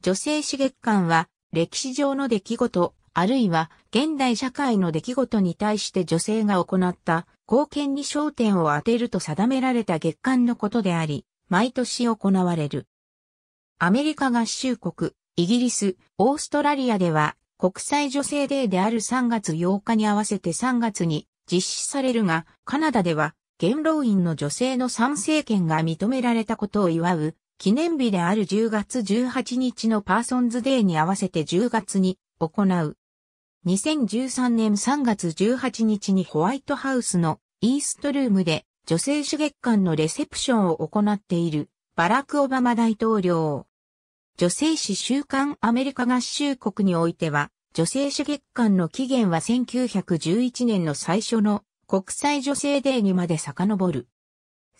女性史月間は歴史上の出来事、あるいは現代社会の出来事に対して女性が行った貢献に焦点を当てると定められた月間のことであり、毎年行われる。アメリカ合衆国、イギリス、オーストラリアでは国際女性デーである3月8日に合わせて3月に実施されるが、カナダでは元老院の女性の参政権が認められたことを祝う記念日である10月18日のパーソンズデーに合わせて10月に行う。2013年3月18日にホワイトハウスのイーストルームで女性主月間のレセプションを行っているバラク・オバマ大統領。女性史週刊アメリカ合衆国においては女性主月間の起源は1911年の最初の国際女性デーにまで遡る。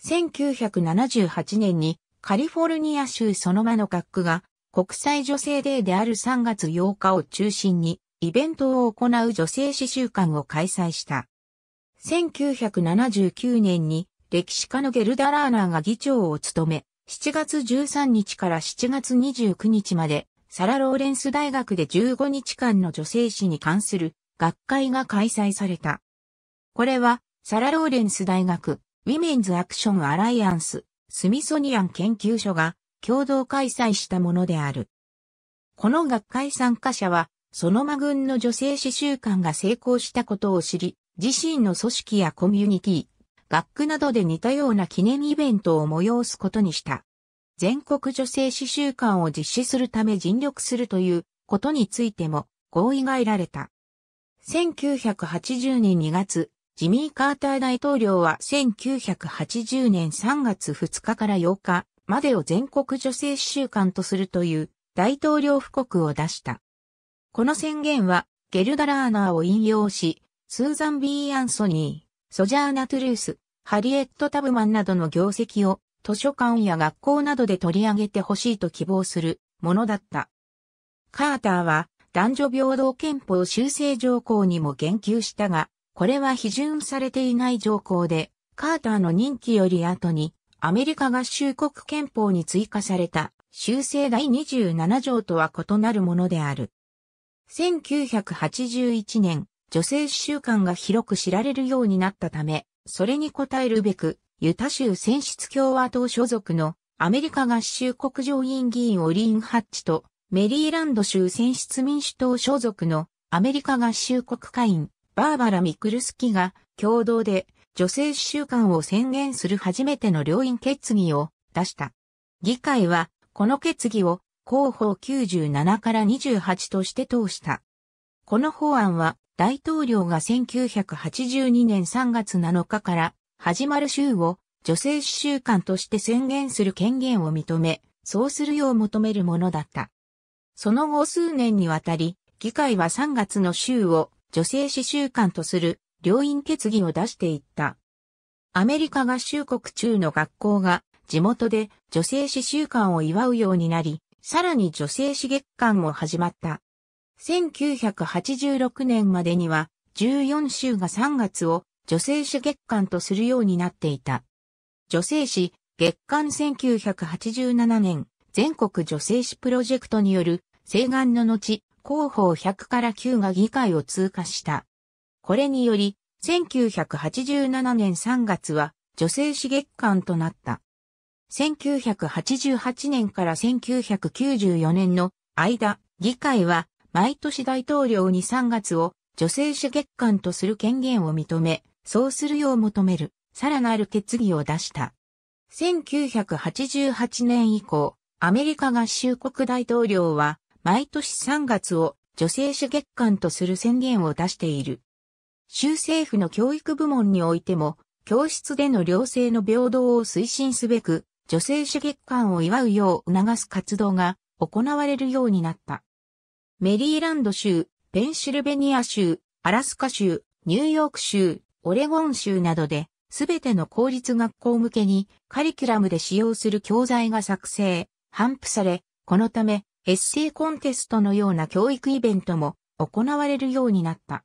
1978年にカリフォルニア州そのまの学区が国際女性デーである3月8日を中心にイベントを行う女性詩週館を開催した。1979年に歴史家のゲルダ・ラーナーが議長を務め、7月13日から7月29日までサラ・ローレンス大学で15日間の女性史に関する学会が開催された。これはサラ・ローレンス大学ウィメンズアクションアライアンススミソニアン研究所が共同開催したものである。この学会参加者は、そのマ群の女性刺繍館が成功したことを知り、自身の組織やコミュニティ、学区などで似たような記念イベントを催すことにした。全国女性刺繍館を実施するため尽力するということについても合意が得られた。1980年2月、ジミー・カーター大統領は1980年3月2日から8日までを全国女性週間とするという大統領布告を出した。この宣言はゲルダラーナーを引用し、スーザン・ B・ アンソニー、ソジャーナ・トゥルース、ハリエット・タブマンなどの業績を図書館や学校などで取り上げてほしいと希望するものだった。カーターは男女平等憲法修正条項にも言及したが、これは批准されていない条項で、カーターの任期より後に、アメリカ合衆国憲法に追加された修正第27条とは異なるものである。1981年、女性習慣が広く知られるようになったため、それに応えるべく、ユタ州選出共和党所属のアメリカ合衆国上院議員オリーン・ハッチと、メリーランド州選出民主党所属のアメリカ合衆国会員バーバラ・ミクルスキが共同で女性週間を宣言する初めての両院決議を出した。議会はこの決議を広報97から28として通した。この法案は大統領が1982年3月7日から始まる週を女性週間として宣言する権限を認め、そうするよう求めるものだった。その後数年にわたり、議会は3月の週を女性史習慣とする両院決議を出していった。アメリカ合衆国中の学校が地元で女性史習慣を祝うようになり、さらに女性史月間も始まった。1986年までには14週が3月を女性史月間とするようになっていた。女性史月間1987年全国女性史プロジェクトによる請願の後、広報100から9が議会を通過した。これにより、1987年3月は女性史月間となった。1988年から1994年の間、議会は毎年大統領に3月を女性史月間とする権限を認め、そうするよう求める、さらなる決議を出した。1988年以降、アメリカ合衆国大統領は毎年3月を女性主月間とする宣言を出している。州政府の教育部門においても、教室での両性の平等を推進すべく、女性主月間を祝うよう促す活動が行われるようになった。メリーランド州、ペンシルベニア州、アラスカ州、ニューヨーク州、オレゴン州などで、すべての公立学校向けにカリキュラムで使用する教材が作成、頒布され、このため、エッセイコンテストのような教育イベントも行われるようになった。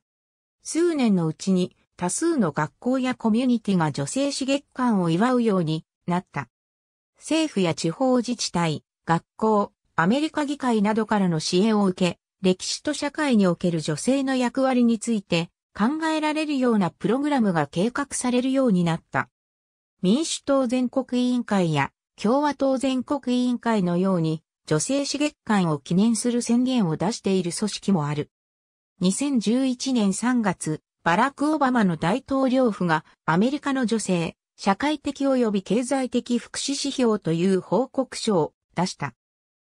数年のうちに多数の学校やコミュニティが女性刺月間を祝うようになった。政府や地方自治体、学校、アメリカ議会などからの支援を受け、歴史と社会における女性の役割について考えられるようなプログラムが計画されるようになった。民主党全国委員会や共和党全国委員会のように女性死月間を記念する宣言を出している組織もある。2011年3月、バラク・オバマの大統領府がアメリカの女性、社会的及び経済的福祉指標という報告書を出した。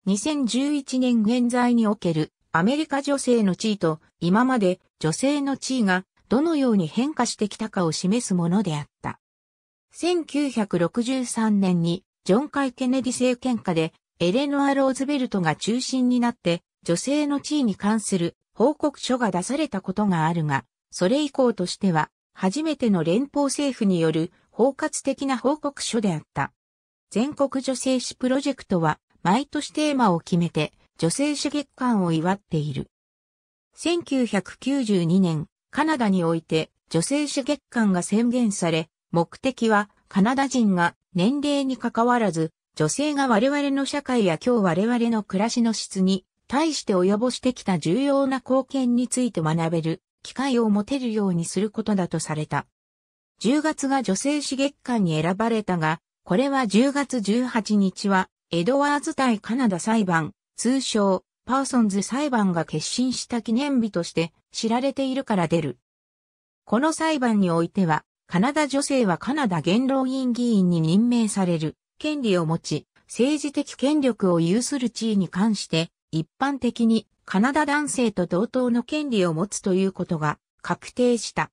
2011年現在におけるアメリカ女性の地位と今まで女性の地位がどのように変化してきたかを示すものであった。1963年にジョン・カイ・ケネディ政権下でエレノア・ローズベルトが中心になって女性の地位に関する報告書が出されたことがあるが、それ以降としては初めての連邦政府による包括的な報告書であった。全国女性史プロジェクトは毎年テーマを決めて女性誌月間を祝っている。1992年、カナダにおいて女性誌月間が宣言され、目的はカナダ人が年齢に関わらず女性が我々の社会や今日我々の暮らしの質に対して及ぼしてきた重要な貢献について学べる機会を持てるようにすることだとされた。10月が女性史月間に選ばれたが、これは10月18日は、エドワーズ対カナダ裁判、通称、パーソンズ裁判が決心した記念日として知られているから出る。この裁判においては、カナダ女性はカナダ元老院議員に任命される。権利を持ち、政治的権力を有する地位に関して、一般的にカナダ男性と同等の権利を持つということが確定した。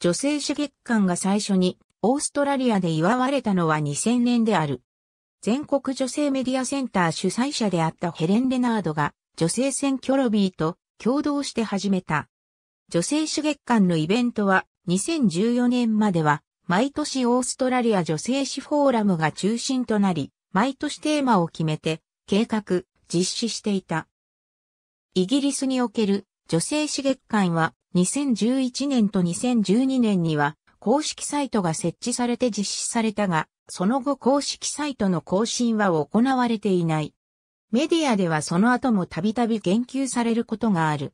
女性主月間が最初にオーストラリアで祝われたのは2000年である。全国女性メディアセンター主催者であったヘレン・レナードが女性選挙ロビーと共同して始めた。女性主月間のイベントは2014年までは毎年オーストラリア女性誌フォーラムが中心となり、毎年テーマを決めて、計画、実施していた。イギリスにおける女性誌月間は2011年と2012年には公式サイトが設置されて実施されたが、その後公式サイトの更新は行われていない。メディアではその後もたびたび言及されることがある。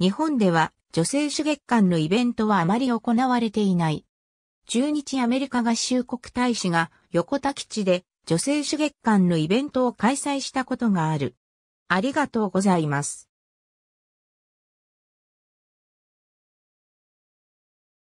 日本では女性誌月間のイベントはあまり行われていない。中日アメリカ合衆国大使が横田基地で女性主月間のイベントを開催したことがある。ありがとうございます。